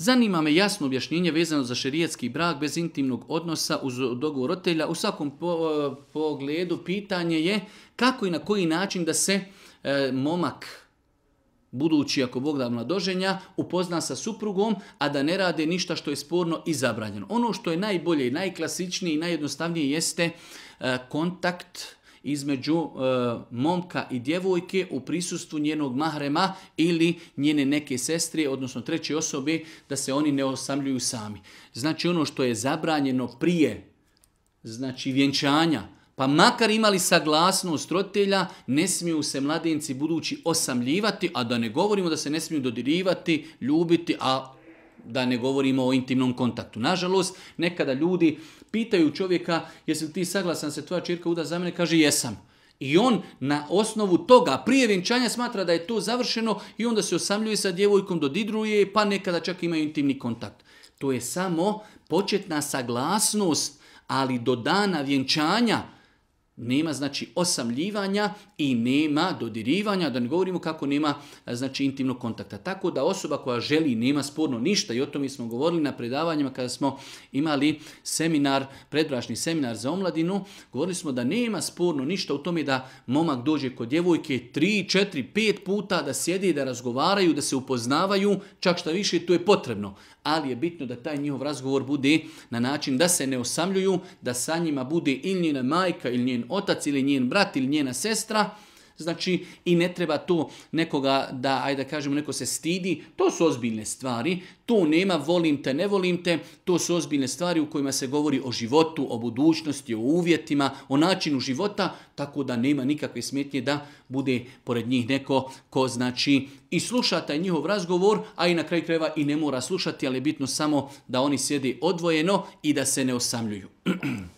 Zanima me jasno objašnjenje vezano za šerijetski brak bez intimnog odnosa uz dogovor roditelja. U svakom e, pogledu pitanje je kako i na koji način da se e, momak budući ako Bog da mladoženja, upozna sa suprugom, a da ne rade ništa što je sporno i zabranjeno. Ono što je najbolje i najklasičnije i najjednostavnije jeste e, kontakt između e, momka i djevojke u prisustvu njenog mahrema ili njene neke sestre, odnosno treće osobe, da se oni ne osamljuju sami. Znači ono što je zabranjeno prije, znači vjenčanja, pa makar imali saglasnost roditelja, ne smiju se mladenci budući osamljivati, a da ne govorimo da se ne smiju dodirivati, ljubiti, a da ne govorimo o intimnom kontaktu. Nažalost, nekada ljudi pitaju čovjeka jesi li ti saglasan se tvoja čirka uda za mene, kaže jesam. I on na osnovu toga prije vjenčanja smatra da je to završeno i onda se osamljuje sa djevojkom, dodidruje pa nekada čak imaju intimni kontakt. To je samo početna saglasnost, ali do dana vjenčanja nema znači osamljivanja i nema dodirivanja, da ne govorimo kako nema znači intimnog kontakta. Tako da osoba koja želi nema sporno ništa i o tome smo govorili na predavanjima kada smo imali seminar, predbračni seminar za omladinu, govorili smo da nema sporno ništa u tome da momak dođe kod djevojke 3, 4, 5 puta da sjedi, da razgovaraju, da se upoznavaju, čak šta više to je potrebno. Ali je bitno da taj njihov razgovor bude na način da se ne osamljuju, da sa njima bude ili njena majka ili njen otac ili njen brat ili njena sestra, Znači, i ne treba tu nekoga da, ajde da kažemo, neko se stidi. To su ozbiljne stvari. To nema volim te, ne volim te. To su ozbiljne stvari u kojima se govori o životu, o budućnosti, o uvjetima, o načinu života, tako da nema nikakve smetnje da bude pored njih neko ko znači i sluša taj njihov razgovor, a i na kraju krajeva i ne mora slušati, ali je bitno samo da oni sjede odvojeno i da se ne osamljuju.